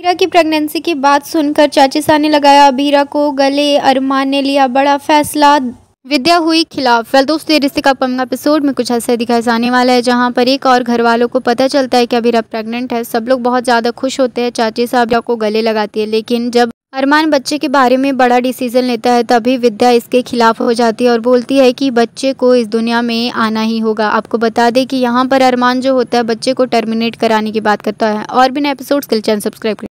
अबीरा की प्रेगनेंसी की बात सुनकर चाची सा ने लगाया अबीरा को गले अरमान ने लिया बड़ा फैसला विद्या हुई खिलाफ वेल दोस्तों रिश्ते का पंगा एपिसोड में कुछ ऐसा दिखाया जाने वाला है जहां पर एक और घर वालों को पता चलता है कि अबीरा प्रेग्नेंट है सब लोग बहुत ज़्यादा खुश होते हैं चाची साहब को गले लगाती है लेकिन जब अरमान बच्चे के बारे में बड़ा डिसीजन लेता है तभी विद्या इसके खिलाफ हो जाती है और बोलती है कि बच्चे को इस दुनिया में आना ही होगा आपको बता दें कि यहाँ पर अरमान जो होता है बच्चे को टर्मिनेट कराने की बात करता है और बिना एपिसोड्स के लिए चैनल सब्सक्राइब